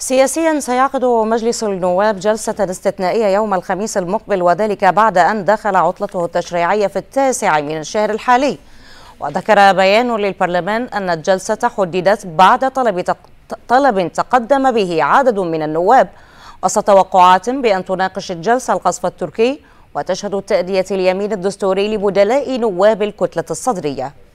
سياسيا سيعقد مجلس النواب جلسة استثنائية يوم الخميس المقبل وذلك بعد أن دخل عطلته التشريعية في التاسع من الشهر الحالي وذكر بيان للبرلمان أن الجلسة حددت بعد طلب, تق... طلب تقدم به عدد من النواب وسط توقعات بأن تناقش الجلسة القصف التركي وتشهد التأدية اليمين الدستوري لبدلاء نواب الكتلة الصدرية